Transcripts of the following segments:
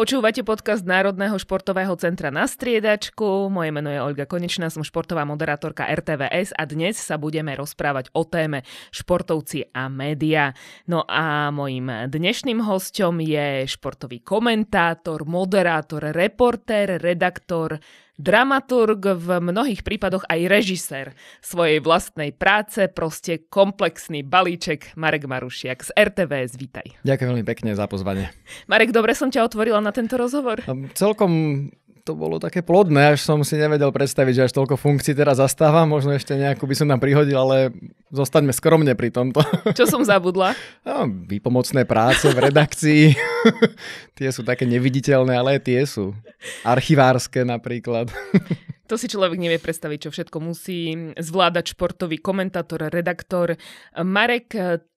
Počúvate podcast Národného športového centra na striedačku. Moje meno je Olga Konečná, som športová moderátorka RTVS a dnes sa budeme rozprávať o téme športovci a média. No a mojim dnešným hostom je športový komentátor, moderátor, reportér, redaktor dramaturg, v mnohých prípadoch aj režisér svojej vlastnej práce, proste komplexný balíček Marek Marušiak z RTVS. Vítaj. Ďakujem veľmi pekne za pozvanie. Marek, dobre som ťa otvorila na tento rozhovor. Celkom to bolo také plodné, až som si nevedel predstaviť, že až toľko funkcií teraz zastávam. Možno ešte nejakú by som tam prihodil, ale zostaňme skromne pri tomto. Čo som zabudla? No, výpomocné práce v redakcii. tie sú také neviditeľné, ale tie sú. Archivárske napríklad. To si človek nevie predstaviť, čo všetko musí zvládať športový komentátor, redaktor. Marek,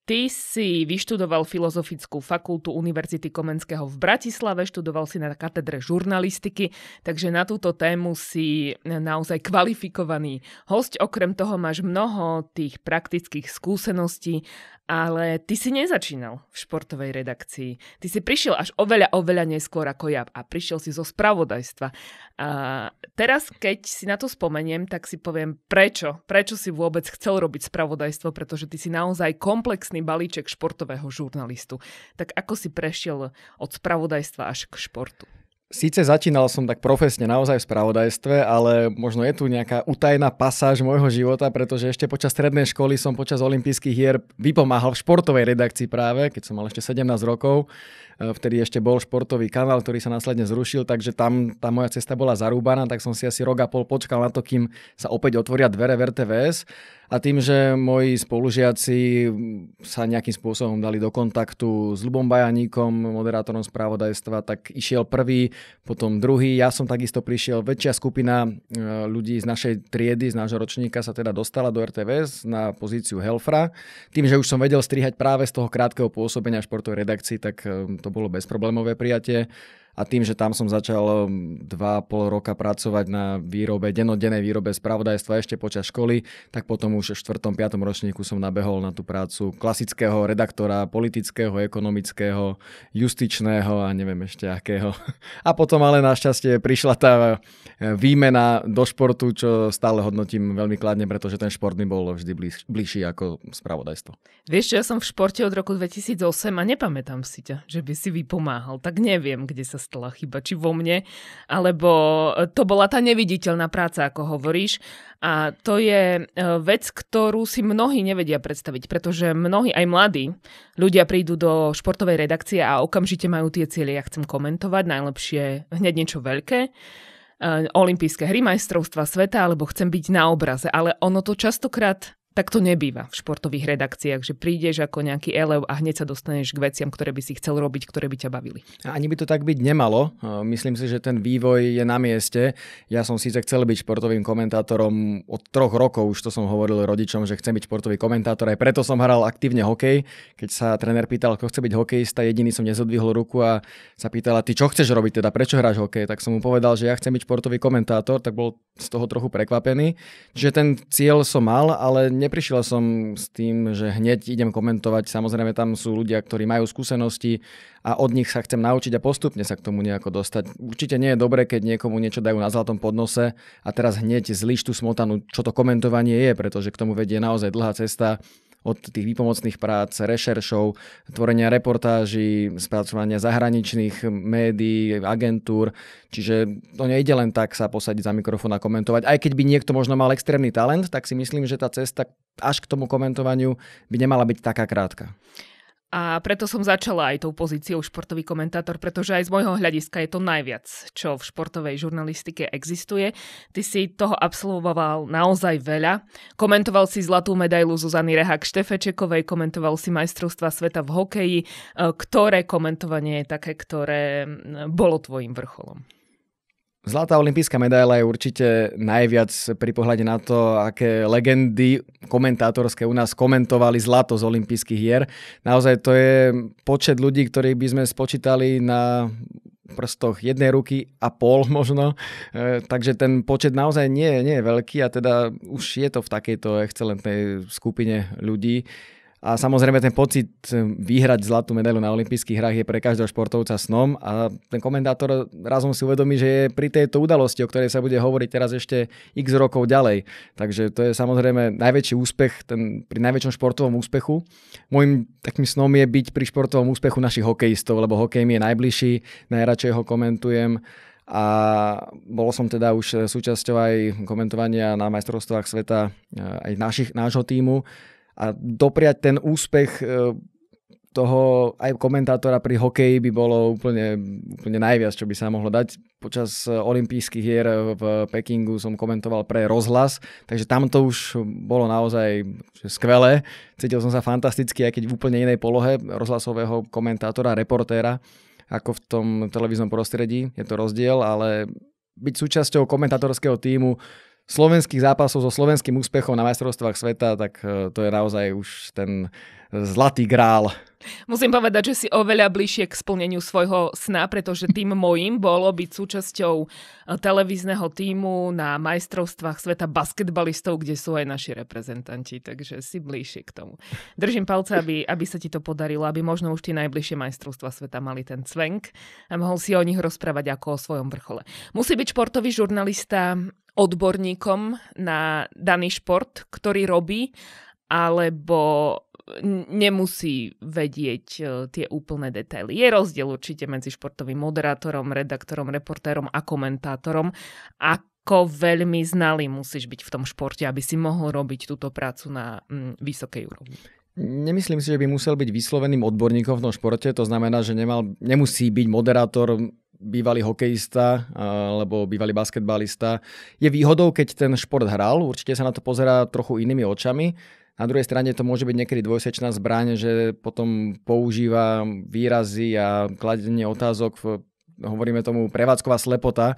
Ty si vyštudoval Filozofickú fakultu Univerzity Komenského v Bratislave, študoval si na katedre žurnalistiky, takže na túto tému si naozaj kvalifikovaný host. Okrem toho máš mnoho tých praktických skúseností ale ty si nezačínal v športovej redakcii. Ty si prišiel až oveľa, oveľa neskôr ako ja a prišiel si zo spravodajstva. A teraz, keď si na to spomeniem, tak si poviem, prečo? Prečo si vôbec chcel robiť spravodajstvo? Pretože ty si naozaj komplexný balíček športového žurnalistu. Tak ako si prešiel od spravodajstva až k športu? Síce začínal som tak profesne naozaj v spravodajstve, ale možno je tu nejaká utajná pasáž môjho života, pretože ešte počas strednej školy som počas olympijských hier vypomáhal v športovej redakcii práve, keď som mal ešte 17 rokov. E, vtedy ešte bol športový kanál, ktorý sa následne zrušil, takže tam tá moja cesta bola zarúbaná, tak som si asi rok a pol počkal na to, kým sa opäť otvoria dvere v RTVS. A tým, že moji spolužiaci sa nejakým spôsobom dali do kontaktu s Lubom Bajaníkom, moderátorom správodajstva, tak išiel prvý, potom druhý. Ja som takisto prišiel. Väčšia skupina e, ľudí z našej triedy, z nášho ročníka sa teda dostala do RTVS na pozíciu Helfra. Tým, že už som vedel strihať práve z toho krátkeho pôsobenia športovej redakcii, tak e, to bolo bezproblémové prijatie a tým, že tam som začal 2,5 um, roka pracovať na výrobe, denodenej výrobe spravodajstva ešte počas školy, tak potom už v 4. 5. ročníku som nabehol na tú prácu klasického redaktora, politického, ekonomického, justičného a neviem ešte akého. A potom ale našťastie prišla tá uh, výmena do športu, čo stále hodnotím veľmi kladne, pretože ten šport mi bol vždy bliž, bližší ako spravodajstvo. Vieš, ja som v športe od roku 2008 a nepamätám si ťa, že by si vypomáhal, tak neviem, kde sa vyrastla chyba, či vo mne, alebo e, to bola tá neviditeľná práca, ako hovoríš. A to je e, vec, ktorú si mnohí nevedia predstaviť, pretože mnohí, aj mladí, ľudia prídu do športovej redakcie a okamžite majú tie cieľe, ja chcem komentovať, najlepšie hneď niečo veľké e, olympijské hry, majstrovstva sveta, alebo chcem byť na obraze. Ale ono to častokrát tak to nebýva v športových redakciách, že prídeš ako nejaký elev a hneď sa dostaneš k veciam, ktoré by si chcel robiť, ktoré by ťa bavili. A ani by to tak byť nemalo. Myslím si, že ten vývoj je na mieste. Ja som síce chcel byť športovým komentátorom od troch rokov, už to som hovoril rodičom, že chcem byť športový komentátor, aj preto som hral aktívne hokej. Keď sa tréner pýtal, ako chce byť hokejista, jediný som nezodvihol ruku a sa pýtala, ty čo chceš robiť teda, prečo hráš hokej, tak som mu povedal, že ja chcem byť športový komentátor, tak bol z toho trochu prekvapený. Čiže ten cieľ som mal, ale neprišiel som s tým, že hneď idem komentovať. Samozrejme, tam sú ľudia, ktorí majú skúsenosti a od nich sa chcem naučiť a postupne sa k tomu nejako dostať. Určite nie je dobré, keď niekomu niečo dajú na zlatom podnose a teraz hneď zlištu smotanu, čo to komentovanie je, pretože k tomu vedie naozaj dlhá cesta od tých výpomocných prác, rešeršov, tvorenia reportáží, spracovania zahraničných médií, agentúr. Čiže to nejde len tak sa posadiť za mikrofón a komentovať. Aj keď by niekto možno mal extrémny talent, tak si myslím, že tá cesta až k tomu komentovaniu by nemala byť taká krátka. A preto som začala aj tou pozíciou športový komentátor, pretože aj z môjho hľadiska je to najviac, čo v športovej žurnalistike existuje. Ty si toho absolvoval naozaj veľa. Komentoval si zlatú medailu Zuzany Rehak Štefečekovej, komentoval si majstrovstva sveta v hokeji. E, ktoré komentovanie je také, ktoré bolo tvojim vrcholom? Zlatá olimpijská medaila je určite najviac pri pohľade na to, aké legendy komentátorské u nás komentovali zlato z olympijských hier. Naozaj to je počet ľudí, ktorí by sme spočítali na prstoch jednej ruky a pol možno. E, takže ten počet naozaj nie, nie je veľký a teda už je to v takejto excelentnej skupine ľudí. A samozrejme ten pocit e, vyhrať zlatú medailu na olympijských hrách je pre každého športovca snom a ten komentátor razom si uvedomí, že je pri tejto udalosti, o ktorej sa bude hovoriť teraz ešte x rokov ďalej. Takže to je samozrejme najväčší úspech, ten, pri najväčšom športovom úspechu. Mojím takým snom je byť pri športovom úspechu našich hokejistov, lebo hokej mi je najbližší, najradšej ho komentujem a bol som teda už súčasťou aj komentovania na majstrovstvách sveta e, aj našich, nášho týmu a dopriať ten úspech e, toho aj komentátora pri hokeji by bolo úplne, úplne najviac, čo by sa mohlo dať. Počas e, olympijských hier v Pekingu som komentoval pre rozhlas, takže tam to už bolo naozaj skvelé. Cítil som sa fantasticky, aj keď v úplne inej polohe rozhlasového komentátora, reportéra, ako v tom televíznom prostredí. Je to rozdiel, ale byť súčasťou komentátorského týmu slovenských zápasov so slovenským úspechom na majstrovstvách sveta, tak e, to je naozaj už ten zlatý grál. Musím povedať, že si oveľa bližšie k splneniu svojho sna, pretože tým mojím bolo byť súčasťou e, televízneho týmu na majstrovstvách sveta basketbalistov, kde sú aj naši reprezentanti, takže si bližšie k tomu. Držím palce, aby, aby sa ti to podarilo, aby možno už tie najbližšie majstrovstva sveta mali ten cvenk a mohol si o nich rozprávať ako o svojom vrchole. Musí byť športový žurnalista odborníkom na daný šport, ktorý robí, alebo nemusí vedieť e, tie úplné detaily. Je rozdiel určite medzi športovým moderátorom, redaktorom, reportérom a komentátorom. Ako veľmi znalý musíš byť v tom športe, aby si mohol robiť túto prácu na vysokej úrovni. Nemyslím si, že by musel byť vysloveným odborníkom v tom športe, to znamená, že nemal, nemusí byť moderátor bývalý hokejista alebo bývalý basketbalista. Je výhodou, keď ten šport hral, určite sa na to pozerá trochu inými očami, na druhej strane to môže byť niekedy dvojsečná zbraň, že potom používa výrazy a kladenie otázok, hovoríme tomu prevádzková slepota,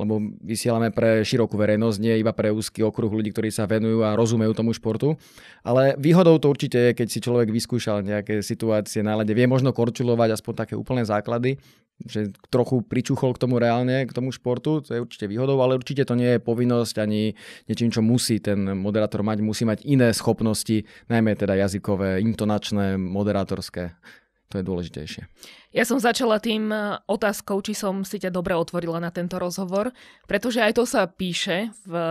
lebo vysielame pre širokú verejnosť, nie iba pre úzky okruh ľudí, ktorí sa venujú a rozumejú tomu športu. Ale výhodou to určite je, keď si človek vyskúšal nejaké situácie na lede, vie možno korčulovať aspoň také úplné základy, že trochu pričuchol k tomu reálne, k tomu športu, to je určite výhodou, ale určite to nie je povinnosť ani niečím, čo musí ten moderátor mať, musí mať iné schopnosti, najmä teda jazykové, intonačné, moderátorské. To je dôležitejšie. Ja som začala tým e, otázkou, či som si ťa dobre otvorila na tento rozhovor, pretože aj to sa píše v e,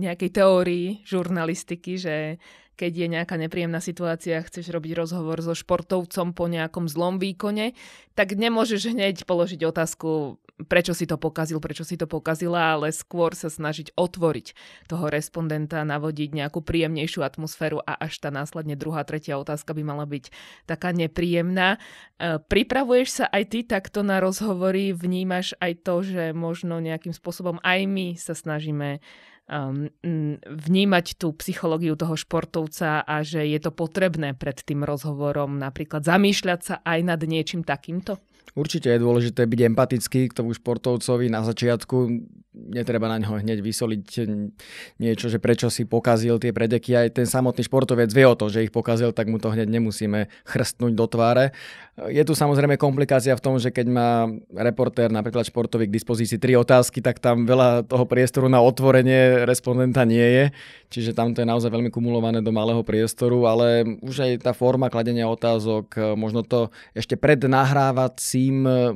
nejakej teórii žurnalistiky, že keď je nejaká nepríjemná situácia, chceš robiť rozhovor so športovcom po nejakom zlom výkone, tak nemôžeš hneď položiť otázku, prečo si to pokazil, prečo si to pokazila, ale skôr sa snažiť otvoriť toho respondenta, navodiť nejakú príjemnejšiu atmosféru a až tá následne druhá, tretia otázka by mala byť taká nepríjemná. E, pripravuješ sa aj ty takto na rozhovory? Vnímaš aj to, že možno nejakým spôsobom aj my sa snažíme um, vnímať tú psychológiu toho športovca a že je to potrebné pred tým rozhovorom napríklad zamýšľať sa aj nad niečím takýmto? Určite je dôležité byť empatický k tomu športovcovi na začiatku. Netreba na ňo hneď vysoliť niečo, že prečo si pokazil tie predeky. Aj ten samotný športovec vie o to, že ich pokazil, tak mu to hneď nemusíme chrstnúť do tváre. Je tu samozrejme komplikácia v tom, že keď má reportér napríklad športový k dispozícii tri otázky, tak tam veľa toho priestoru na otvorenie respondenta nie je. Čiže tam to je naozaj veľmi kumulované do malého priestoru, ale už aj tá forma kladenia otázok, možno to ešte pred nahrávať Sim, eh,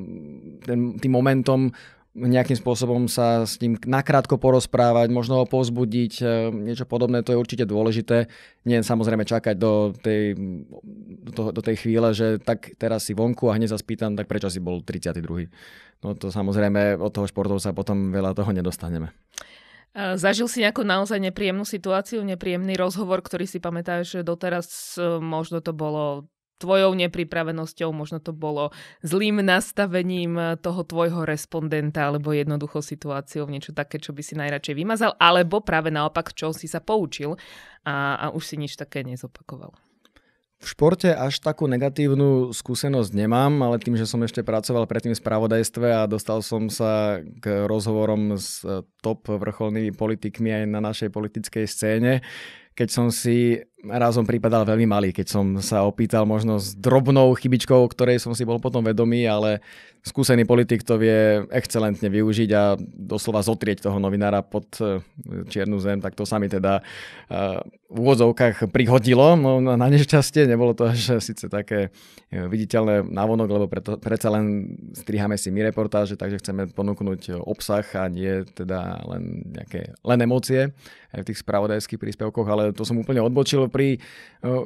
ten, tým momentom nejakým spôsobom sa s ním nakrátko porozprávať, možno ho pozbudiť, eh, niečo podobné, to je určite dôležité. Nie samozrejme čakať do tej, do, toho, do tej chvíle, že tak teraz si vonku a hneď sa spýtam, tak prečo si bol 32. No to samozrejme od toho športov sa potom veľa toho nedostaneme. Zažil si nejakú naozaj nepríjemnú situáciu, nepríjemný rozhovor, ktorý si pamätáš doteraz, eh, možno to bolo tvojou nepripravenosťou, možno to bolo zlým nastavením eh, toho tvojho respondenta, alebo jednoducho situáciou, niečo také, čo by si najradšej vymazal, alebo práve naopak, čo si sa poučil a, a už si nič také nezopakoval. V športe až takú negatívnu skúsenosť nemám, ale tým, že som ešte pracoval predtým v spravodajstve a dostal som sa k rozhovorom s eh, top vrcholnými politikmi aj na našej politickej scéne, keď som si razom prípadal veľmi malý, keď som sa opýtal možno s drobnou chybičkou, ktorej som si bol potom vedomý, ale skúsený politik to vie excelentne využiť a doslova zotrieť toho novinára pod eh, čiernu zem, tak to sa mi teda eh, úvodzovkách prihodilo no, no, na nešťastie. Nebolo to až síce také e, viditeľné navonok, lebo preto, predsa len striháme si my reportáže, takže chceme ponúknuť e, obsah a nie teda len nejaké len emócie aj v tých spravodajských príspevkoch, ale to som úplne odbočil. Pri e,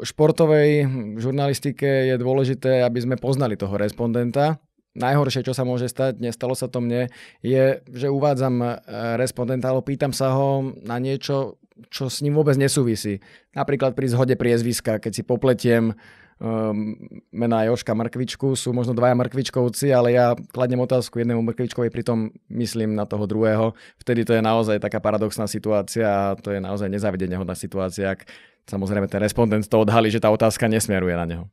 športovej žurnalistike je dôležité, aby sme poznali toho respondenta, najhoršie, čo sa môže stať, nestalo sa to mne, je, že uvádzam respondenta, alebo pýtam sa ho na niečo, čo s ním vôbec nesúvisí. Napríklad pri zhode priezviska, keď si popletiem um, mená Joška Mrkvičku, sú možno dvaja Mrkvičkovci, ale ja kladnem otázku jednému Mrkvičkovi, pritom myslím na toho druhého. Vtedy to je naozaj taká paradoxná situácia a to je naozaj nezavidenia situácia, ak samozrejme ten respondent to odhalí, že tá otázka nesmeruje na neho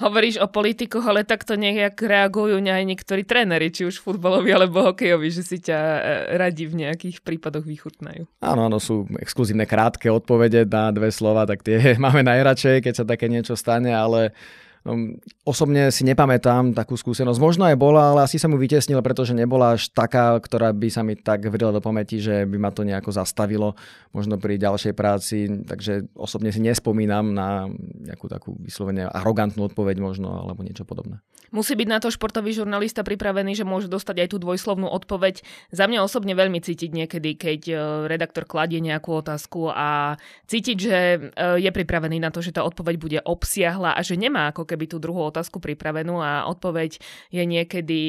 hovoríš o politikoch, ale takto nejak reagujú aj niektorí tréneri, či už futbaloví alebo hokejovi, že si ťa e, radi v nejakých prípadoch vychutnajú. Áno, áno, sú exkluzívne krátke odpovede na dve slova, tak tie máme najradšej, keď sa také niečo stane, ale No, osobne si nepamätám takú skúsenosť. Možno aj bola, ale asi som mu vytesnil, pretože nebola až taká, ktorá by sa mi tak vrila do pamäti, že by ma to nejako zastavilo, možno pri ďalšej práci. Takže osobne si nespomínam na nejakú takú vyslovene arogantnú odpoveď možno, alebo niečo podobné. Musí byť na to športový žurnalista pripravený, že môže dostať aj tú dvojslovnú odpoveď. Za mňa osobne veľmi cítiť niekedy, keď e, redaktor kladie nejakú otázku a cítiť, že e, je pripravený na to, že tá odpoveď bude obsiahla a že nemá ako keby tú druhú otázku pripravenú a odpoveď je niekedy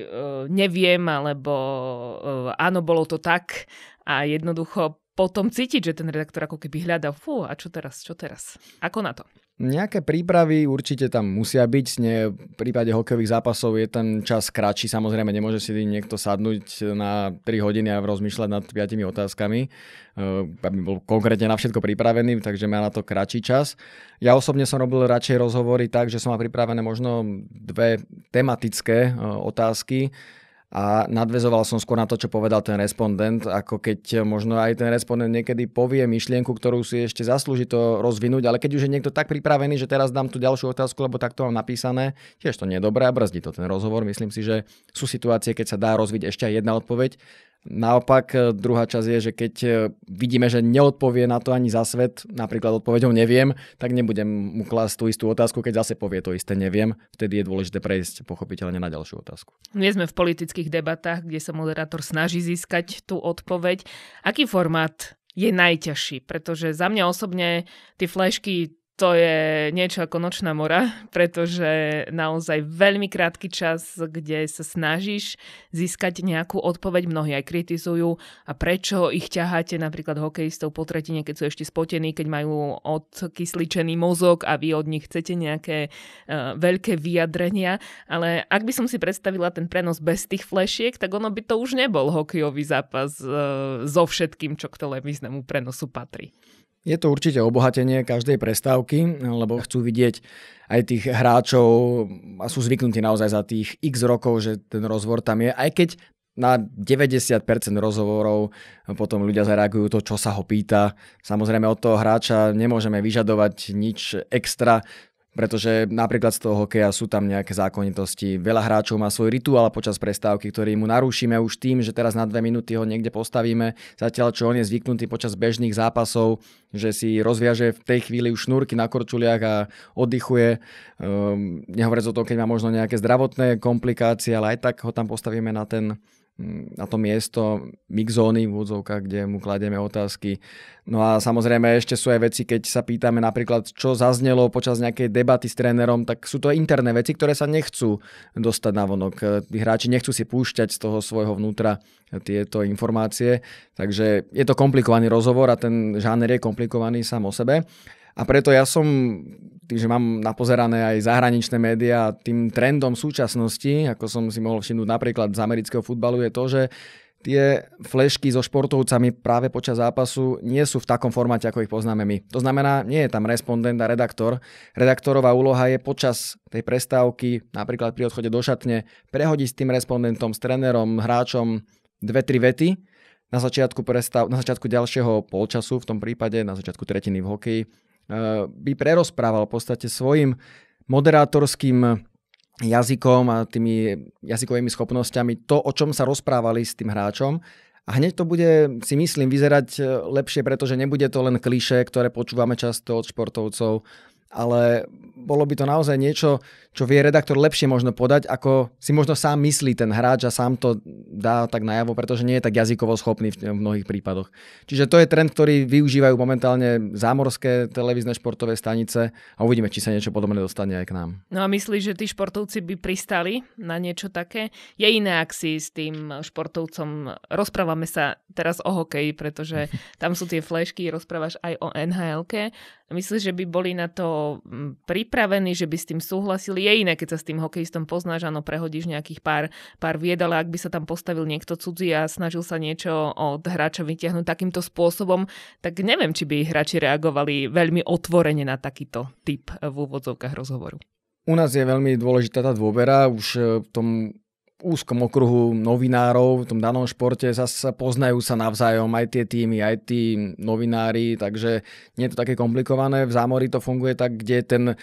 e, neviem alebo áno, bolo to tak a jednoducho potom cítiť, že ten redaktor ako keby hľadá, fú, a čo teraz, čo teraz, ako na to. Nejaké prípravy určite tam musia byť. Nie, v prípade hokejových zápasov je ten čas kratší. Samozrejme, nemôže si niekto sadnúť na 3 hodiny a rozmýšľať nad 5 otázkami. Eh, aby bol konkrétne na všetko pripravený, takže má na to kratší čas. Ja osobne som robil radšej rozhovory tak, že som mal pripravené možno dve tematické eh, otázky a nadvezoval som skôr na to, čo povedal ten respondent, ako keď možno aj ten respondent niekedy povie myšlienku, ktorú si ešte zaslúži to rozvinúť, ale keď už je niekto tak pripravený, že teraz dám tú ďalšiu otázku, lebo takto mám napísané, tiež to nie je dobré a brzdí to ten rozhovor. Myslím si, že sú situácie, keď sa dá rozviť ešte aj jedna odpoveď Naopak e, druhá časť je, že keď e, vidíme, že neodpovie na to ani za svet, napríklad odpovedou neviem, tak nebudem mu klásť tú istú otázku, keď zase povie to isté neviem. Vtedy je dôležité prejsť pochopiteľne na ďalšiu otázku. Nie sme v politických debatách, kde sa moderátor snaží získať tú odpoveď. Aký formát je najťažší, pretože za mňa osobne tie flešky to je niečo ako nočná mora, pretože naozaj veľmi krátky čas, kde sa snažíš získať nejakú odpoveď, mnohí aj kritizujú a prečo ich ťaháte napríklad hokejistov po tretine, keď sú ešte spotení, keď majú odkysličený mozog a vy od nich chcete nejaké uh, veľké vyjadrenia, ale ak by som si predstavila ten prenos bez tých flešiek, tak ono by to už nebol hokejový zápas uh, so všetkým, čo k televíznemu prenosu patrí. Je to určite obohatenie každej prestávky, lebo chcú vidieť aj tých hráčov a sú zvyknutí naozaj za tých x rokov, že ten rozvor tam je. Aj keď na 90% rozhovorov potom ľudia zareagujú to, čo sa ho pýta. Samozrejme od toho hráča nemôžeme vyžadovať nič extra, pretože napríklad z toho hokeja sú tam nejaké zákonitosti. Veľa hráčov má svoj rituál počas prestávky, ktorý mu narušíme už tým, že teraz na dve minúty ho niekde postavíme, zatiaľ čo on je zvyknutý počas bežných zápasov, že si rozviaže v tej chvíli už šnúrky na korčuliach a oddychuje. Um, nehovoriac o tom, keď má možno nejaké zdravotné komplikácie, ale aj tak ho tam postavíme na ten Mm, na to miesto mixóny v úvodzovkách, kde mu kladieme otázky. No a samozrejme ešte sú aj veci, keď sa pýtame napríklad, čo zaznelo počas nejakej debaty s trénerom, tak sú to interné veci, ktoré sa nechcú dostať na vonok. Tí hráči nechcú si púšťať z toho svojho vnútra tieto informácie, takže je to komplikovaný rozhovor a ten žáner je komplikovaný sám o sebe. A preto ja som, tým, že mám napozerané aj zahraničné médiá, tým trendom súčasnosti, ako som si mohol všimnúť napríklad z amerického futbalu, je to, že tie flešky so športovcami práve počas zápasu nie sú v takom formáte, ako ich poznáme my. To znamená, nie je tam respondent a redaktor. Redaktorová úloha je počas tej prestávky, napríklad pri odchode do šatne, prehodiť s tým respondentom, s trénerom, hráčom dve, tri vety na začiatku, prestav, na začiatku ďalšieho polčasu, v tom prípade na začiatku tretiny v hokeji, Eh, by prerozprával v podstate svojim moderátorským jazykom a tými jazykovými schopnosťami to, o čom sa rozprávali s tým hráčom. A hneď to bude, si myslím, vyzerať eh, lepšie, pretože nebude to len kliše, ktoré počúvame často od športovcov, ale bolo by to naozaj niečo, čo vie redaktor lepšie možno podať, ako si možno sám myslí ten hráč a sám to dá tak najavo, pretože nie je tak jazykovo schopný v, v mnohých prípadoch. Čiže to je trend, ktorý využívajú momentálne zámorské televízne športové stanice a uvidíme, či sa niečo podobné dostane aj k nám. No a myslíš, že tí športovci by pristali na niečo také? Je iné, ak si s tým športovcom rozprávame sa teraz o hokeji, pretože tam sú tie flešky, rozprávaš aj o nhl Myslíš, že by boli na to mm, pripravení, že by s tým súhlasili? Je iné, keď sa s tým hokejistom poznáš, áno, prehodíš nejakých pár, pár vied, ale ak by sa tam postavil niekto cudzí a snažil sa niečo od hráča vyťahnuť takýmto spôsobom, tak neviem, či by hráči reagovali veľmi otvorene na takýto typ eh, v úvodzovkách rozhovoru. U nás je veľmi dôležitá tá dôvera, už eh, v tom úzkom okruhu novinárov v tom danom športe, zase poznajú sa navzájom aj tie týmy, aj tí novinári, takže nie je to také komplikované. V zámori to funguje tak, kde ten e,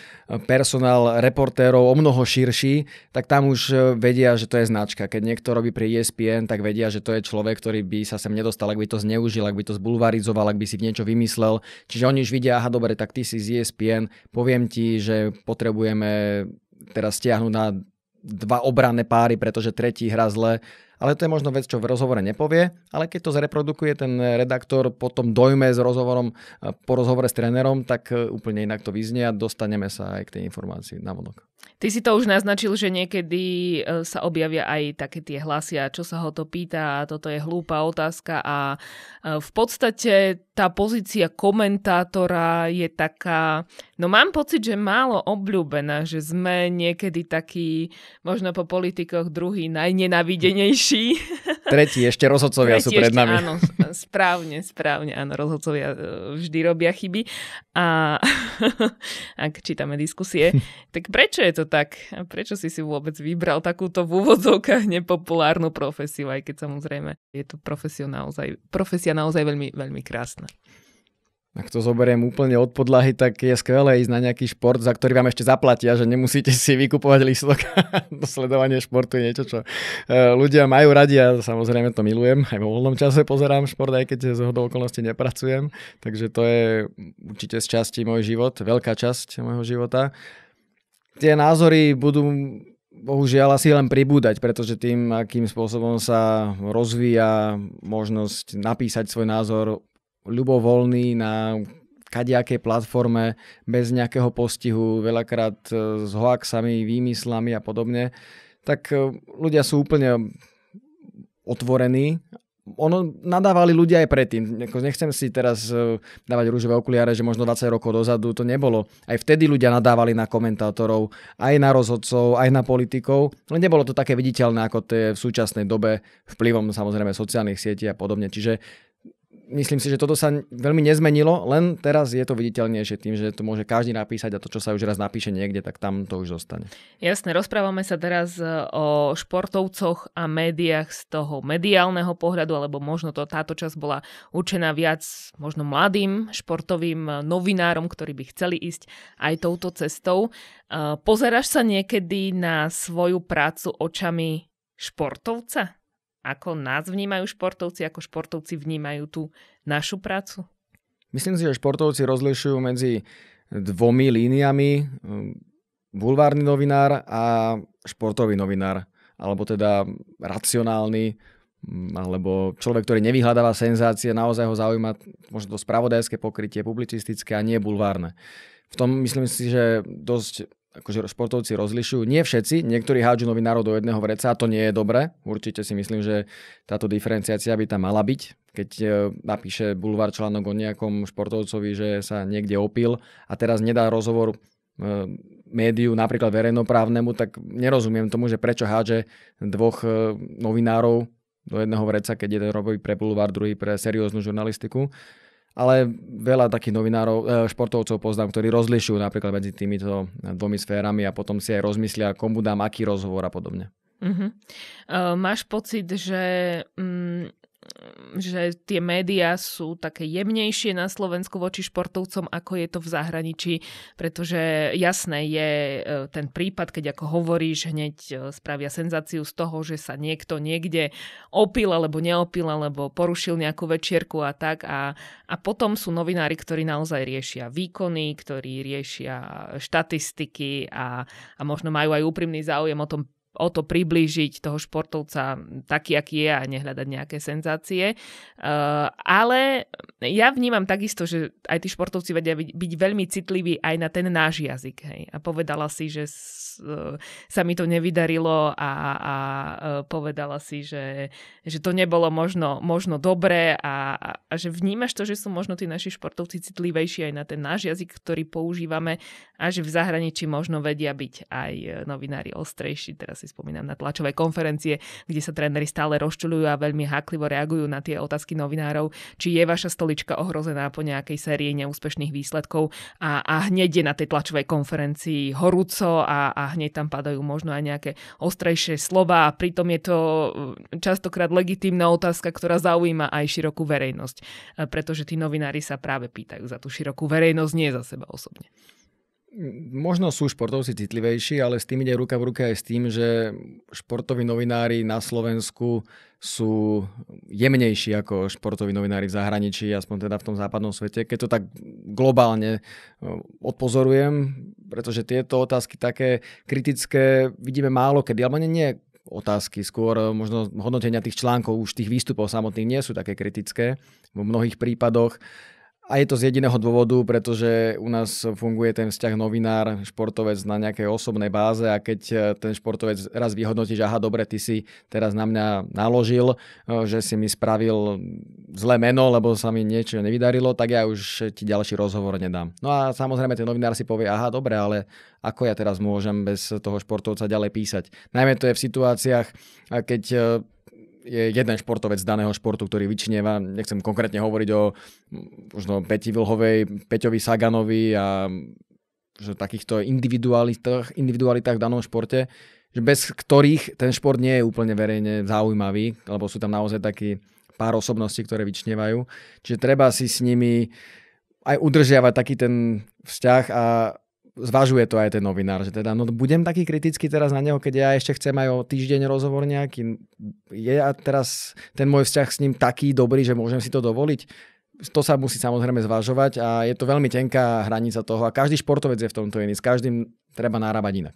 personál reportérov o mnoho širší, tak tam už e, vedia, že to je značka. Keď niekto robí pri ESPN, tak vedia, že to je človek, ktorý by sa sem nedostal, ak by to zneužil, ak by to zbulvarizoval, ak by si niečo vymyslel. Čiže oni už vidia, aha, dobre, tak ty si z ESPN, poviem ti, že potrebujeme teraz stiahnuť na dva obranné páry, pretože tretí hra zle ale to je možno vec, čo v rozhovore nepovie, ale keď to zreprodukuje ten redaktor po tom dojme s rozhovorom, eh, po rozhovore s trénerom, tak eh, úplne inak to vyznie a dostaneme sa aj k tej informácii na vonok. Ty si to už naznačil, že niekedy eh, sa objavia aj také tie hlasia, čo sa ho to pýta, a toto je hlúpa otázka a v podstate tá pozícia komentátora je taká, no mám pocit, že málo obľúbená, že sme niekedy takí, možno po politikoch druhý najnenavidenejší najvyšší. Tretí, ešte rozhodcovia Tretí, sú pred ešte, nami. Áno, správne, správne, áno, rozhodcovia e, vždy robia chyby. A ak čítame diskusie, tak prečo je to tak? Prečo si si vôbec vybral takúto v úvodzovkách nepopulárnu profesiu, aj keď samozrejme je to profesia naozaj, profesia naozaj veľmi, veľmi krásna ak to zoberiem úplne od podlahy, tak je skvelé ísť na nejaký šport, za ktorý vám ešte zaplatia, že nemusíte si vykupovať lístok. to sledovanie športu je niečo, čo e, ľudia majú radi a samozrejme to milujem. Aj vo voľnom čase pozerám šport, aj keď z hodou okolností nepracujem. Takže to je určite z časti môj život, veľká časť môjho života. Tie názory budú bohužiaľ asi len pribúdať, pretože tým, akým spôsobom sa rozvíja možnosť napísať svoj názor ľubovoľný na kadiakej platforme bez nejakého postihu, veľakrát e, s hoaxami, výmyslami a podobne, tak e, ľudia sú úplne otvorení. Ono nadávali ľudia aj predtým. Nechcem si teraz e, dávať rúžové okuliare, že možno 20 rokov dozadu to nebolo. Aj vtedy ľudia nadávali na komentátorov, aj na rozhodcov, aj na politikov. Len nebolo to také viditeľné, ako to je v súčasnej dobe vplyvom samozrejme sociálnych sietí a podobne. Čiže myslím si, že toto sa veľmi nezmenilo, len teraz je to viditeľnejšie tým, že to môže každý napísať a to, čo sa už raz napíše niekde, tak tam to už zostane. Jasne, rozprávame sa teraz e, o športovcoch a médiách z toho mediálneho pohľadu, alebo možno to táto časť bola určená viac možno mladým športovým e, novinárom, ktorí by chceli ísť aj touto cestou. E, pozeráš sa niekedy na svoju prácu očami športovca? ako nás vnímajú športovci, ako športovci vnímajú tú našu prácu? Myslím si, že športovci rozlišujú medzi dvomi líniami, bulvárny novinár a športový novinár, alebo teda racionálny, alebo človek, ktorý nevyhľadáva senzácie, naozaj ho zaujíma možno to spravodajské pokrytie, publicistické a nie bulvárne. V tom myslím si, že dosť akože športovci rozlišujú. Nie všetci, niektorí hádžu novinárov do jedného vreca a to nie je dobré. Určite si myslím, že táto diferenciácia by tam mala byť. Keď e, napíše bulvár článok o nejakom športovcovi, že sa niekde opil a teraz nedá rozhovor e, médiu, napríklad verejnoprávnemu, tak nerozumiem tomu, že prečo hádže dvoch e, novinárov do jedného vreca, keď jeden robí pre bulvár, druhý pre serióznu žurnalistiku ale veľa takých novinárov, e, športovcov poznám, ktorí rozlišujú napríklad medzi týmito dvomi sférami a potom si aj rozmyslia, komu dám aký rozhovor a podobne. Uh-huh. Uh, máš pocit, že um, že tie médiá sú také jemnejšie na Slovensku voči športovcom, ako je to v zahraničí, pretože jasné je e, ten prípad, keď ako hovoríš, hneď e, spravia senzáciu z toho, že sa niekto niekde opil alebo neopil, alebo porušil nejakú večierku a tak. A, a potom sú novinári, ktorí naozaj riešia výkony, ktorí riešia štatistiky a, a možno majú aj úprimný záujem o tom o to priblížiť toho športovca taký, aký je a nehľadať nejaké senzácie. E, ale ja vnímam takisto, že aj tí športovci vedia byť veľmi citliví aj na ten náš jazyk. Hej. A povedala si, že e, sa mi to nevydarilo a, a e, povedala si, že, že to nebolo možno, možno dobré a, a že vnímaš to, že sú možno tí naši športovci citlivejší aj na ten náš jazyk, ktorý používame a že v zahraničí možno vedia byť aj novinári ostrejší. Teraz si spomínam na tlačové konferencie, kde sa tréneri stále rozčulujú a veľmi háklivo reagujú na tie otázky novinárov, či je vaša stolička ohrozená po nejakej sérii neúspešných výsledkov a, a hneď je na tej tlačovej konferencii horúco a, a hneď tam padajú možno aj nejaké ostrejšie slova a pritom je to mm, častokrát legitímna otázka, ktorá zaujíma aj širokú verejnosť, pretože tí novinári sa práve pýtajú za tú širokú verejnosť, nie za seba osobne. Možno sú športovci citlivejší, ale s tým ide ruka v ruke aj s tým, že športoví novinári na Slovensku sú jemnejší ako športoví novinári v zahraničí, aspoň teda v tom západnom svete, keď to tak globálne e, odpozorujem, pretože tieto otázky také kritické vidíme málo kedy, alebo nie, nie otázky, skôr možno hodnotenia tých článkov, už tých výstupov samotných nie sú také kritické. V mnohých prípadoch a je to z jediného dôvodu, pretože u nás funguje ten vzťah novinár, športovec na nejakej osobnej báze a keď e, ten športovec raz vyhodnotí, že aha, dobre, ty si teraz na mňa naložil, e, že si mi spravil zlé meno, lebo sa mi niečo nevydarilo, tak ja už ti ďalší rozhovor nedám. No a samozrejme ten novinár si povie, aha, dobre, ale ako ja teraz môžem bez toho športovca ďalej písať? Najmä to je v situáciách, keď e, je jeden športovec daného športu, ktorý vyčnieva. Nechcem konkrétne hovoriť o mm, možno Peti Vilhovej, Peťovi Saganovi a mm, že takýchto individualitách, individualitách v danom športe, že bez ktorých ten šport nie je úplne verejne zaujímavý, lebo sú tam naozaj takí pár osobností, ktoré vyčnievajú. Čiže treba si s nimi aj udržiavať taký ten vzťah a zvažuje to aj ten novinár, že teda no budem taký kritický teraz na neho, keď ja ešte chcem aj o týždeň rozhovor nejaký. Je a teraz ten môj vzťah s ním taký dobrý, že môžem si to dovoliť? To sa musí samozrejme zvažovať a je to veľmi tenká hranica toho a každý športovec je v tomto iný. S každým treba nárabať inak.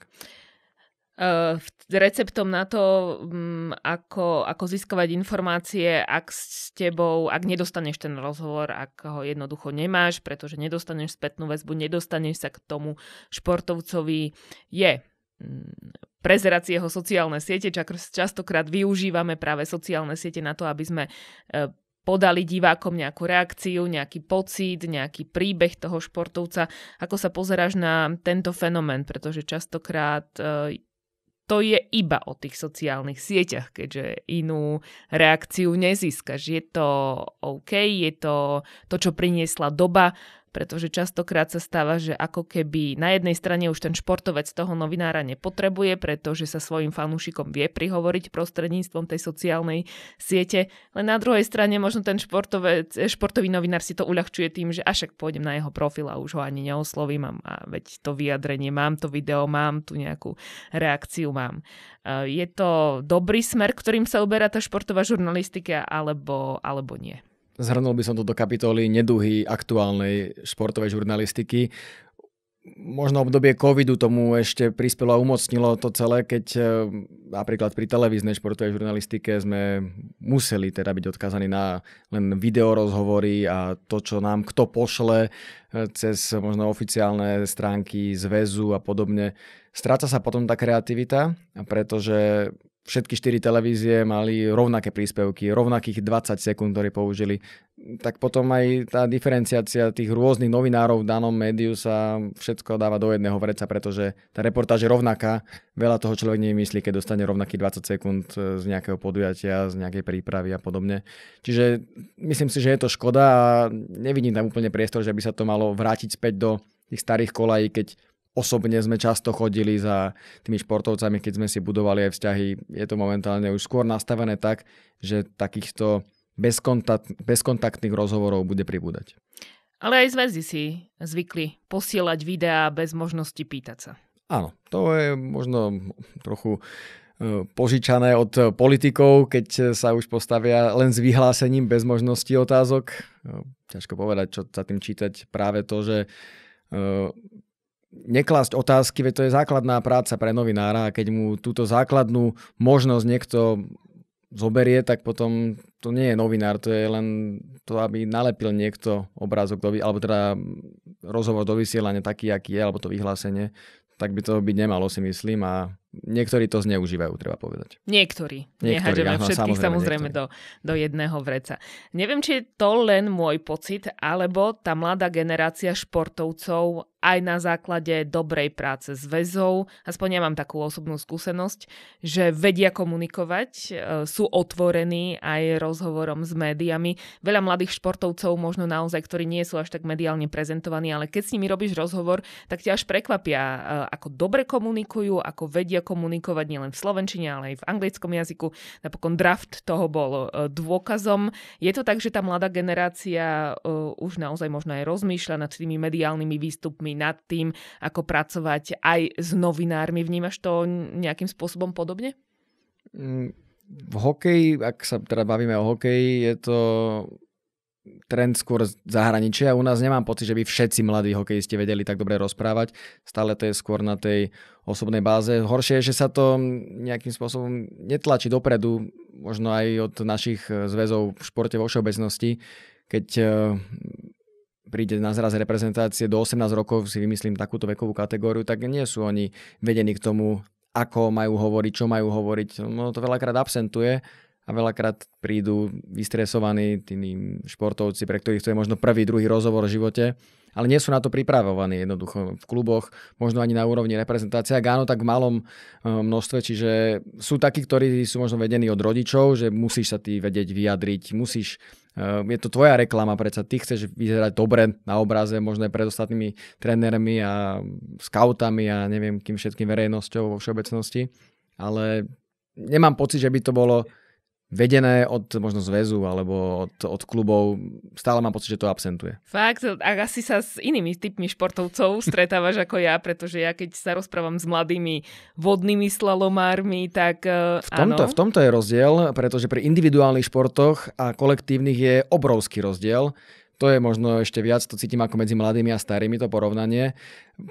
Eh, receptom na to, mm, ako, ako získavať informácie, ak s tebou, ak nedostaneš ten rozhovor, ak ho jednoducho nemáš, pretože nedostaneš spätnú väzbu, nedostaneš sa k tomu športovcovi, je mm, prezerať jeho sociálne siete. Častokrát využívame práve sociálne siete na to, aby sme eh, podali divákom nejakú reakciu, nejaký pocit, nejaký príbeh toho športovca. Ako sa pozeráš na tento fenomén? Pretože častokrát eh, to je iba o tých sociálnych sieťach, keďže inú reakciu nezískaš. Je to OK, je to to, čo priniesla doba, pretože častokrát sa stáva, že ako keby na jednej strane už ten športovec toho novinára nepotrebuje, pretože sa svojim fanúšikom vie prihovoriť prostredníctvom tej sociálnej siete, len na druhej strane možno ten športovec, eh, športový novinár si to uľahčuje tým, že ašak pôjdem na jeho profil a už ho ani neoslovím a veď to vyjadrenie mám, to video mám, tu nejakú reakciu mám. Eh, je to dobrý smer, ktorým sa uberá tá športová žurnalistika alebo, alebo nie? Zhrnul by som to do kapitoly neduhy aktuálnej športovej žurnalistiky. Možno obdobie covidu tomu ešte prispelo a umocnilo to celé, keď e, napríklad pri televíznej športovej žurnalistike sme museli teda byť odkazaní na len videorozhovory a to, čo nám kto pošle e, cez možno oficiálne stránky zväzu a podobne. Stráca sa potom tá kreativita, pretože všetky štyri televízie mali rovnaké príspevky, rovnakých 20 sekúnd, ktoré použili, tak potom aj tá diferenciácia tých rôznych novinárov v danom médiu sa všetko dáva do jedného vreca, pretože tá reportáž je rovnaká. Veľa toho človek nemyslí, keď dostane rovnaký 20 sekúnd e, z nejakého podujatia, z nejakej prípravy a podobne. Čiže myslím si, že je to škoda a nevidím tam úplne priestor, že by sa to malo vrátiť späť do tých starých kolají, keď osobne sme často chodili za tými športovcami, keď sme si budovali aj vzťahy. Je to momentálne už skôr nastavené tak, že takýchto bezkontakt, bezkontaktných rozhovorov bude pribúdať. Ale aj zväzdy si zvykli posielať videá bez možnosti pýtať sa. Áno, to je možno trochu e, požičané od politikov, keď sa už postavia len s vyhlásením bez možnosti otázok. E, ťažko povedať, čo sa tým čítať. Práve to, že e, neklásť otázky, veď to je základná práca pre novinára a keď mu túto základnú možnosť niekto zoberie, tak potom to nie je novinár, to je len to, aby nalepil niekto obrázok, do, alebo teda rozhovor do vysielania taký, aký je, alebo to vyhlásenie, tak by to byť nemalo, si myslím. A niektorí to zneužívajú, treba povedať. Niektorí. niektorí Nehaďme áno, všetkých samozrejme, samozrejme do, do jedného vreca. Neviem, či je to len môj pocit, alebo tá mladá generácia športovcov aj na základe dobrej práce s väzou, aspoň ja mám takú osobnú skúsenosť, že vedia komunikovať, e, sú otvorení aj rozhovorom s médiami. Veľa mladých športovcov možno naozaj, ktorí nie sú až tak mediálne prezentovaní, ale keď s nimi robíš rozhovor, tak ťa až prekvapia, e, ako dobre komunikujú, ako vedia komunikovať nielen v slovenčine, ale aj v anglickom jazyku. Napokon draft toho bol e, dôkazom. Je to tak, že tá mladá generácia e, už naozaj možno aj rozmýšľa nad tými mediálnymi výstupmi, nad tým, ako pracovať aj s novinármi. Vnímaš to nejakým spôsobom podobne? Mm, v hokeji, ak sa teda bavíme o hokeji, je to trend skôr zahraničia. U nás nemám pocit, že by všetci mladí hokejisti vedeli tak dobre rozprávať. Stále to je skôr na tej osobnej báze. Horšie je, že sa to nejakým spôsobom netlačí dopredu, možno aj od našich e, zväzov v športe vo všeobecnosti. Keď e, príde na zraz reprezentácie do 18 rokov, si vymyslím takúto vekovú kategóriu, tak nie sú oni vedení k tomu, ako majú hovoriť, čo majú hovoriť. No to veľakrát absentuje a veľakrát prídu vystresovaní tí športovci, pre ktorých to je možno prvý, druhý rozhovor v živote, ale nie sú na to pripravovaní jednoducho v kluboch, možno ani na úrovni reprezentácie, ak áno, tak v malom e, množstve, čiže sú takí, ktorí sú možno vedení od rodičov, že musíš sa ty vedieť vyjadriť, musíš e, je to tvoja reklama, predsa ty chceš vyzerať dobre na obraze, možno aj pred ostatnými trénermi a scoutami a neviem kým všetkým verejnosťou vo všeobecnosti, ale nemám pocit, že by to bolo vedené od možno zväzu alebo od, od klubov, stále mám pocit, že to absentuje. Fakt, a asi sa s inými typmi športovcov stretávaš ako ja, pretože ja keď sa rozprávam s mladými vodnými slalomármi, tak eh, v tomto, áno. V tomto je rozdiel, pretože pri individuálnych športoch a kolektívnych je obrovský rozdiel. To je možno ešte viac, to cítim ako medzi mladými a starými, to porovnanie.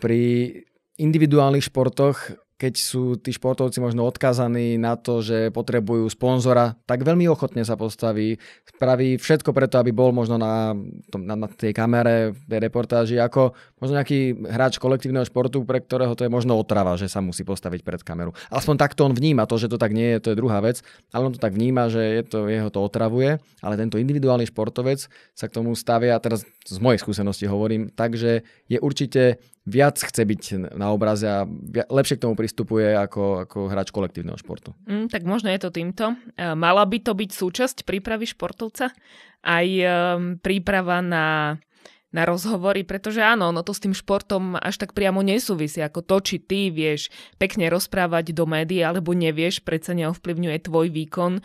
Pri individuálnych športoch keď sú tí športovci možno odkazaní na to, že potrebujú sponzora, tak veľmi ochotne sa postaví, spraví všetko preto, aby bol možno na, na, na tej kamere, tej reportáži, ako možno nejaký hráč kolektívneho športu, pre ktorého to je možno otrava, že sa musí postaviť pred kameru. Aspoň takto on vníma to, že to tak nie je, to je druhá vec, ale on to tak vníma, že je to, jeho to otravuje, ale tento individuálny športovec sa k tomu stavia, teraz z mojej skúsenosti hovorím, takže je určite viac chce byť na obraze a lepšie k tomu pristupuje ako, ako hráč kolektívneho športu. Mm, tak možno je to týmto. E, mala by to byť súčasť prípravy športovca? Aj e, príprava na na rozhovory, pretože áno, no to s tým športom až tak priamo nesúvisí, ako to, či ty vieš pekne rozprávať do médií alebo nevieš, predsa neovplyvňuje tvoj výkon, um,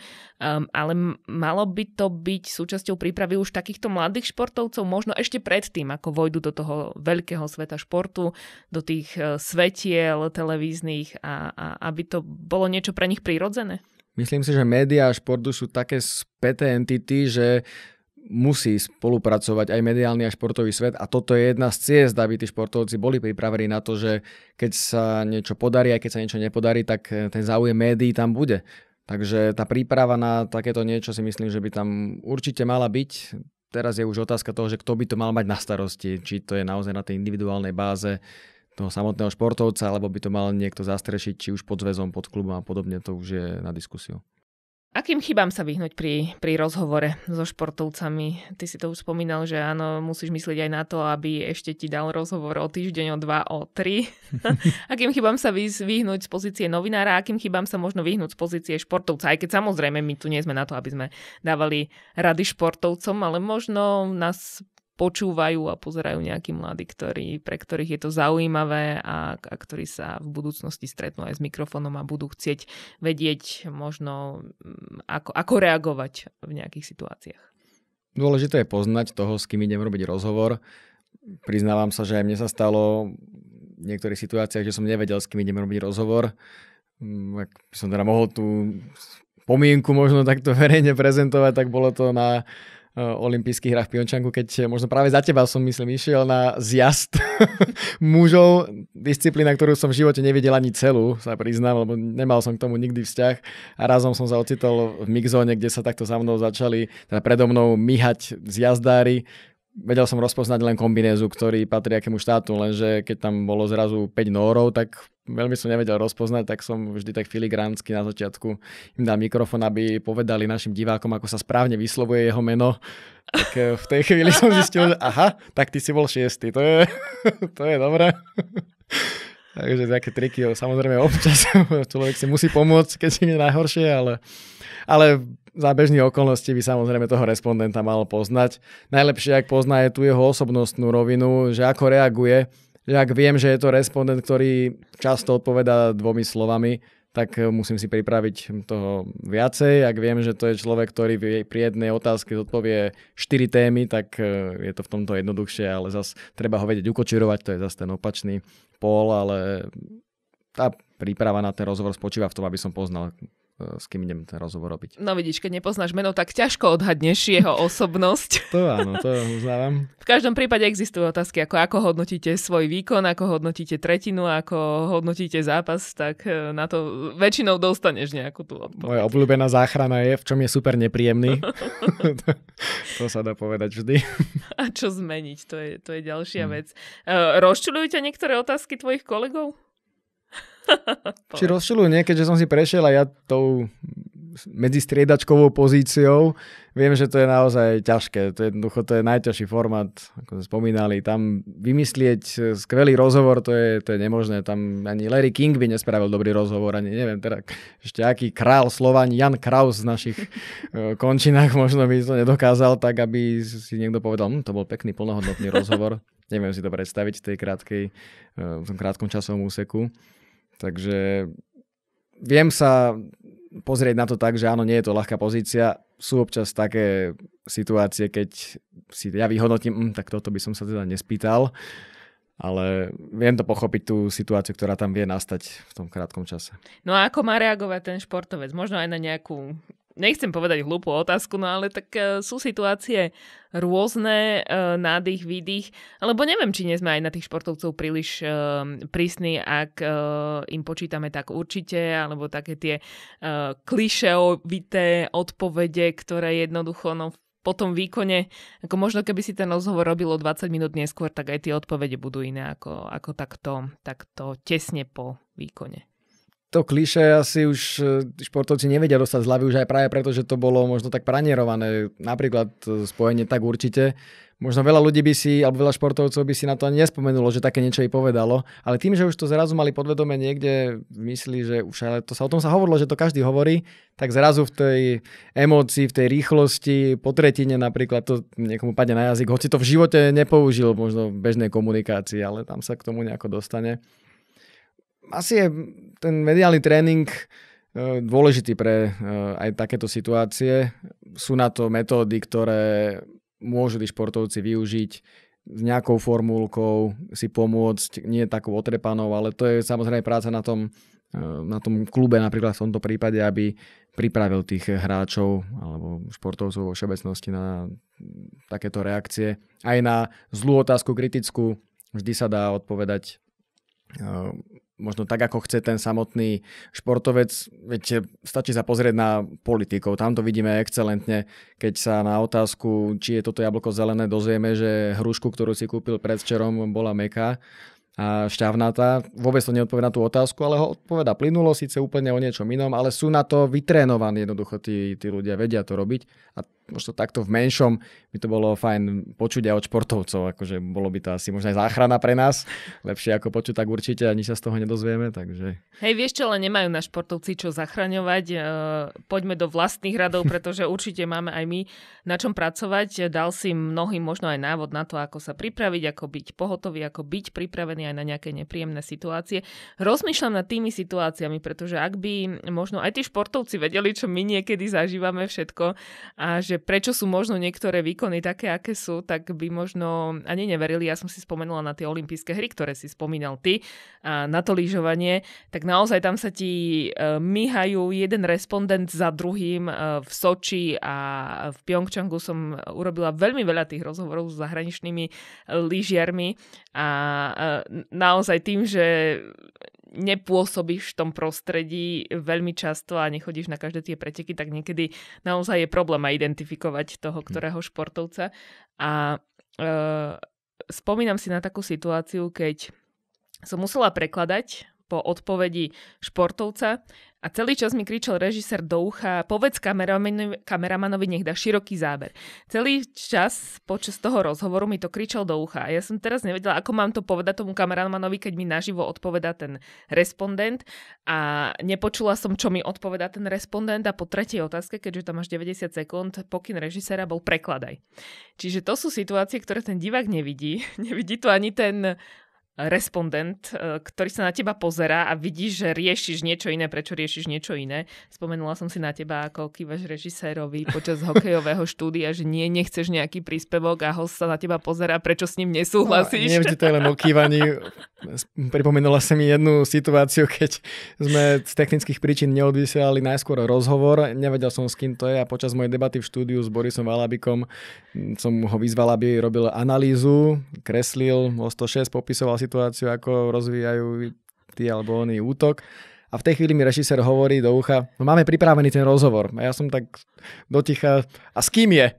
ale malo by to byť súčasťou prípravy už takýchto mladých športovcov, možno ešte predtým, ako vojdu do toho veľkého sveta športu, do tých e, svetiel televíznych a, a aby to bolo niečo pre nich prirodzené? Myslím si, že médiá a športu sú také späté entity, že musí spolupracovať aj mediálny a športový svet a toto je jedna z ciest, aby tí športovci boli pripravení na to, že keď sa niečo podarí, aj keď sa niečo nepodarí, tak eh, ten záujem médií tam bude. Takže tá príprava na takéto niečo si myslím, že by tam určite mala byť. Teraz je už otázka toho, že kto by to mal mať na starosti, či to je naozaj na tej individuálnej báze toho samotného športovca, alebo by to mal niekto zastrešiť, či už pod zväzom, pod klubom a podobne, to už je na diskusiu. Akým chybám sa vyhnúť pri, pri rozhovore so športovcami? Ty si to už spomínal, že áno, musíš myslieť aj na to, aby ešte ti dal rozhovor o týždeň, o dva, o tri. akým chybám sa vyhnúť z pozície novinára, akým chybám sa možno vyhnúť z pozície športovca? Aj keď samozrejme my tu nie sme na to, aby sme dávali rady športovcom, ale možno nás počúvajú a pozerajú nejakí mladí, ktorí, pre ktorých je to zaujímavé a, a ktorí sa v budúcnosti stretnú aj s mikrofónom a budú chcieť vedieť možno, mm, ako, ako reagovať v nejakých situáciách. Dôležité je poznať toho, s kým idem robiť rozhovor. Priznávam sa, že aj mne sa stalo v niektorých situáciách, že som nevedel, s kým idem robiť rozhovor. Mm, ak by som teda mohol tú pomienku možno takto verejne prezentovať, tak bolo to na Eh, olympijských hrách v Piončanku, keď eh, možno práve za teba som, myslím, išiel na zjazd mužov, disciplína, ktorú som v živote nevidel ani celú, sa priznám, lebo nemal som k tomu nikdy vzťah a razom som sa ocitol v mixzone, kde sa takto za mnou začali, teda predo mnou myhať zjazdári, vedel som rozpoznať len kombinézu, ktorý patrí akému štátu, lenže keď tam bolo zrazu 5 nórov, tak veľmi som nevedel rozpoznať, tak som vždy tak filigránsky na začiatku im dal mikrofón, aby povedali našim divákom, ako sa správne vyslovuje jeho meno. Tak eh, v tej chvíli som zistil, že aha, tak ty si bol šiestý, to je, to je dobré. Takže také triky, samozrejme občas človek si musí pomôcť, keď si je najhoršie, ale, ale za bežných okolností by samozrejme toho respondenta mal poznať. Najlepšie, ak pozná, je tu jeho osobnostnú rovinu, že ako reaguje, že ak viem, že je to respondent, ktorý často odpoveda dvomi slovami, tak e, musím si pripraviť toho viacej. Ak viem, že to je človek, ktorý pri jednej otázke zodpovie 4 témy, tak e, je to v tomto jednoduchšie, ale zas treba ho vedieť ukočirovať, to je zase ten opačný pól, ale tá príprava na ten rozhovor spočíva v tom, aby som poznal E, s kým idem ten rozhovor robiť. No vidíš, keď nepoznáš meno, tak ťažko odhadneš jeho osobnosť. to áno, to uznávam. V každom prípade existujú otázky, ako, ako hodnotíte svoj výkon, ako hodnotíte tretinu, ako hodnotíte zápas, tak e, na to väčšinou dostaneš nejakú tú odpoveď. Moja obľúbená záchrana je, v čom je super nepríjemný. to sa dá povedať vždy. A čo zmeniť, to je, to je ďalšia hmm. vec. E, rozčulujú ťa niektoré otázky tvojich kolegov? Či rozšilujú nie, keďže som si prešiel a ja tou medzi striedačkovou pozíciou. Viem, že to je naozaj ťažké. To je jednoducho to je najťažší formát, ako sme spomínali. Tam vymyslieť skvelý rozhovor, to je, to je nemožné. Tam ani Larry King by nespravil dobrý rozhovor, ani neviem, teda ešte aký král Slovan, Jan Kraus v našich e, končinách možno by to nedokázal tak, aby si niekto povedal, hm, to bol pekný, plnohodnotný rozhovor. neviem si to predstaviť v tej krátkej, e, v tom krátkom časovom úseku. Takže viem sa pozrieť na to tak, že áno, nie je to ľahká pozícia. Sú občas také situácie, keď si ja vyhodnotím, hm, tak toto by som sa teda nespýtal, ale viem to pochopiť tú situáciu, ktorá tam vie nastať v tom krátkom čase. No a ako má reagovať ten športovec? Možno aj na nejakú nechcem povedať hlúpu otázku, no ale tak e, sú situácie rôzne, e, nádych, výdych, alebo neviem, či nie sme aj na tých športovcov príliš e, prísni, ak im počítame tak určite, alebo také tie klišeovité odpovede, ktoré jednoducho no, po tom výkone, ako možno keby si ten rozhovor robilo 20 minút neskôr, tak aj tie odpovede budú iné ako, ako takto, takto tesne po výkone to kliše asi už e, športovci nevedia dostať z hlavy, už aj práve preto, že to bolo možno tak pranierované. Napríklad e, spojenie tak určite. Možno veľa ľudí by si, alebo veľa športovcov by si na to ani nespomenulo, že také niečo jej povedalo. Ale tým, že už to zrazu mali podvedome niekde v mysli, že už ale to sa o tom sa hovorilo, že to každý hovorí, tak zrazu v tej emocii, v tej rýchlosti, po tretine napríklad to niekomu padne na jazyk, hoci to v živote nepoužil možno v bežnej komunikácii, ale tam sa k tomu nejako dostane asi je ten mediálny tréning e, dôležitý pre e, aj takéto situácie. Sú na to metódy, ktoré môžu tí športovci využiť s nejakou formulkou si pomôcť, nie takou otrepanou, ale to je samozrejme práca na tom, e, na tom klube napríklad v tomto prípade, aby pripravil tých hráčov alebo športovcov vo všeobecnosti na takéto reakcie. Aj na zlú otázku, kritickú, vždy sa dá odpovedať možno tak, ako chce ten samotný športovec. Viete, eh, stačí sa pozrieť na politikov. Tam to vidíme excelentne, keď sa na otázku, či je toto jablko zelené, dozvieme, že hrušku, ktorú si kúpil predvčerom, bola meká a šťavnatá. Vôbec to neodpovedá na tú otázku, ale ho odpoveda plynulo, síce úplne o niečom inom, ale sú na to vytrénovaní jednoducho tí, tí ľudia, vedia to robiť. A možno takto v menšom by to bolo fajn počuť aj od športovcov, akože bolo by to asi možno aj záchrana pre nás, lepšie ako počuť, tak určite ani sa z toho nedozvieme, takže... Hej, vieš čo, ale nemajú na športovci čo zachraňovať, e, poďme do vlastných radov, pretože určite máme aj my na čom pracovať, dal si mnohým možno aj návod na to, ako sa pripraviť, ako byť pohotový, ako byť pripravený aj na nejaké nepríjemné situácie. Rozmýšľam nad tými situáciami, pretože ak by možno aj tí športovci vedeli, čo my niekedy zažívame všetko a že že prečo sú možno niektoré výkony také, aké sú, tak by možno ani neverili. Ja som si spomenula na tie olympijské hry, ktoré si spomínal ty, a na to lyžovanie, tak naozaj tam sa ti e, myhajú jeden respondent za druhým. E, v Soči a v Pyeongchangu som urobila veľmi veľa tých rozhovorov s zahraničnými lyžiarmi a e, naozaj tým, že nepôsobíš v tom prostredí veľmi často a nechodíš na každé tie preteky, tak niekedy naozaj je problém aj identifikovať toho, hm. ktorého športovca. A e, spomínam si na takú situáciu, keď som musela prekladať po odpovedi športovca a celý čas mi kričal režisér do ucha, povedz kameramanovi, kameramanovi nech dá široký záber. Celý čas počas toho rozhovoru mi to kričal do ucha. A ja som teraz nevedela, ako mám to povedať tomu kameramanovi, keď mi naživo odpovedá ten respondent. A nepočula som, čo mi odpovedá ten respondent. A po tretej otázke, keďže tam až 90 sekúnd, pokyn režiséra bol prekladaj. Čiže to sú situácie, ktoré ten divák nevidí. Nevidí to ani ten respondent, e, ktorý sa na teba pozerá a vidí, že riešiš niečo iné, prečo riešiš niečo iné. Spomenula som si na teba, ako kývaš režisérovi počas hokejového štúdia, že nie, nechceš nejaký príspevok a host sa na teba pozerá, prečo s ním nesúhlasíš. No, nevždy to je len o kývaní. Pripomenula sa mi jednu situáciu, keď sme z technických príčin neodvysielali najskôr rozhovor. Nevedel som, s kým to je a počas mojej debaty v štúdiu s Borisom Valabikom som ho vyzval, aby robil analýzu, kreslil 106, popisoval situáciu, ako rozvíjajú ty alebo oný útok. A v tej chvíli mi režisér hovorí do ucha, no máme pripravený ten rozhovor. A ja som tak doticha, a s kým je?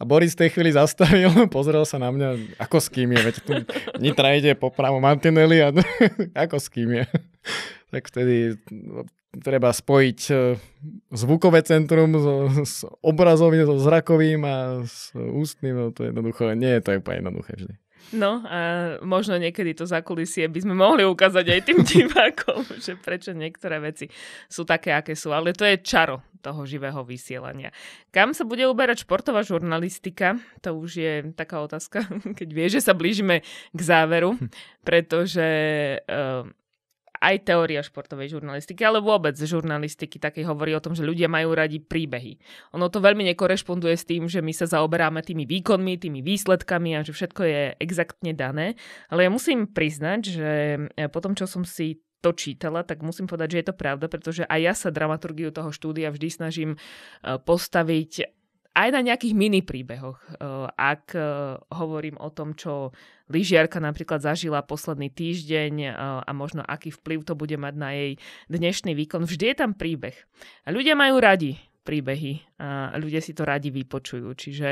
A Boris v tej chvíli zastavil, pozrel sa na mňa, ako s kým je, veď tu Nitra ide po pravom mantineli a ako s kým je. Tak vtedy no, treba spojiť e, zvukové centrum so, s obrazovým, so zrakovým a s ústnym, no to jednoducho nie je to je úplne jednoduché vždy. No a možno niekedy to za kulisie by sme mohli ukázať aj tým divákom, že prečo niektoré veci sú také, aké sú. Ale to je čaro toho živého vysielania. Kam sa bude uberať športová žurnalistika? To už je taká otázka, keď vie, že sa blížime k záveru, hm. pretože... Uh, aj teória športovej žurnalistiky, ale vôbec žurnalistiky také hovorí o tom, že ľudia majú radi príbehy. Ono to veľmi nekorešponduje s tým, že my sa zaoberáme tými výkonmi, tými výsledkami a že všetko je exaktne dané, ale ja musím priznať, že e, po tom, čo som si to čítala, tak musím povedať, že je to pravda, pretože aj ja sa dramaturgiu toho štúdia vždy snažím e, postaviť aj na nejakých mini príbehoch. Eh, ak eh, hovorím o tom, čo lyžiarka napríklad zažila posledný týždeň eh, a možno aký vplyv to bude mať na jej dnešný výkon, vždy je tam príbeh. A ľudia majú radi príbehy a ľudia si to radi vypočujú. Čiže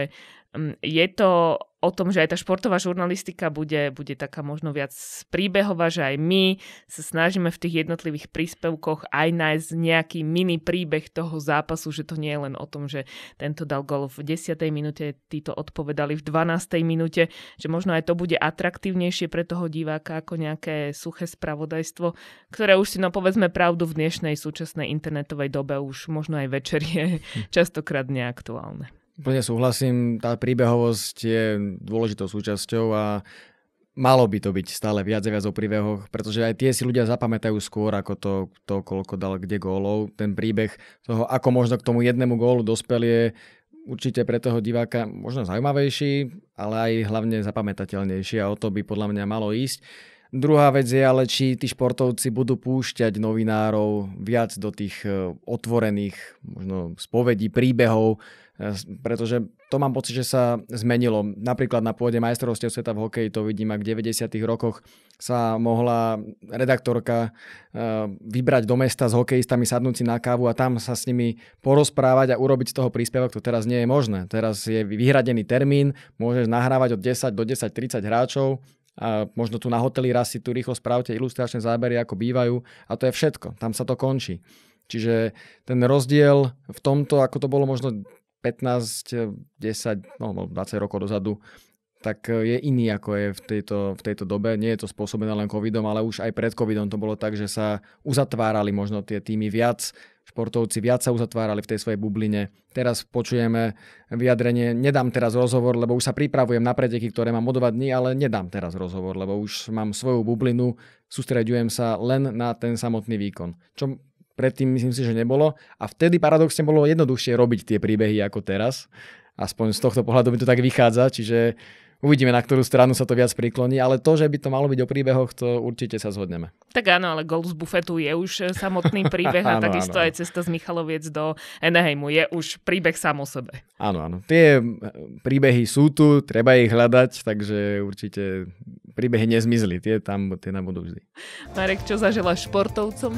mm, je to o tom, že aj tá športová žurnalistika bude, bude taká možno viac príbehová, že aj my sa snažíme v tých jednotlivých príspevkoch aj nájsť nejaký mini príbeh toho zápasu, že to nie je len o tom, že tento dal gol v 10. minúte, títo odpovedali v 12. minúte, že možno aj to bude atraktívnejšie pre toho diváka ako nejaké suché spravodajstvo, ktoré už si, no povedzme pravdu, v dnešnej súčasnej internetovej dobe už možno aj večerie čas častokrát neaktuálne. Plne súhlasím, tá príbehovosť je dôležitou súčasťou a malo by to byť stále viac a viac o príbehoch, pretože aj tie si ľudia zapamätajú skôr ako to, to koľko dal kde gólov. Ten príbeh toho, ako možno k tomu jednému gólu dospel je určite pre toho diváka možno zaujímavejší, ale aj hlavne zapamätateľnejší a o to by podľa mňa malo ísť. Druhá vec je ale, či tí športovci budú púšťať novinárov viac do tých e, otvorených možno spovedí, príbehov, e, pretože to mám pocit, že sa zmenilo. Napríklad na pôde majstrovstiev sveta v hokeji to vidím, ak v 90. rokoch sa mohla redaktorka e, vybrať do mesta s hokejistami, sadnúci na kávu a tam sa s nimi porozprávať a urobiť z toho príspevok, to teraz nie je možné. Teraz je vyhradený termín, môžeš nahrávať od 10 do 10-30 hráčov, a možno tu na hoteli raz si tu rýchlo spravte ilustračné zábery, ako bývajú a to je všetko. Tam sa to končí. Čiže ten rozdiel v tomto, ako to bolo možno 15, 10, no 20 no, rokov dozadu, tak je iný, ako je v tejto, v tejto dobe. Nie je to spôsobené len covidom, ale už aj pred covidom to bolo tak, že sa uzatvárali možno tie týmy viac športovci viac sa uzatvárali v tej svojej bubline. Teraz počujeme vyjadrenie, nedám teraz rozhovor, lebo už sa pripravujem na preteky, ktoré mám o dva dní, ale nedám teraz rozhovor, lebo už mám svoju bublinu, sústreďujem sa len na ten samotný výkon. Čo predtým myslím si, že nebolo. A vtedy paradoxne bolo jednoduchšie robiť tie príbehy ako teraz. Aspoň z tohto pohľadu mi to tak vychádza, čiže Uvidíme, na ktorú stranu sa to viac prikloní, ale to, že by to malo byť o príbehoch, to určite sa zhodneme. Tak áno, ale gol z bufetu je už e, samotný príbeh a áno, takisto áno. aj cesta z Michaloviec do Eneheimu je už príbeh sám o sebe. Áno, áno. Tie e, príbehy sú tu, treba ich hľadať, takže určite príbehy nezmizli, tie tam tie nám budú vždy. Marek, čo zažila športovcom?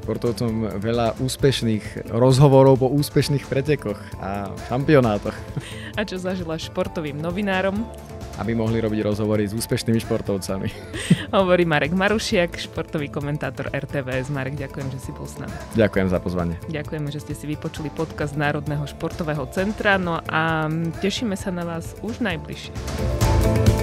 športovcom veľa úspešných rozhovorov po úspešných pretekoch a šampionátoch. A čo zažila športovým novinárom? aby mohli robiť rozhovory s úspešnými športovcami. Hovorí Marek Marušiak, športový komentátor RTVS. Marek, ďakujem, že si bol s nami. Ďakujem za pozvanie. Ďakujeme, že ste si vypočuli podcast Národného športového centra, no a tešíme sa na vás už najbližšie.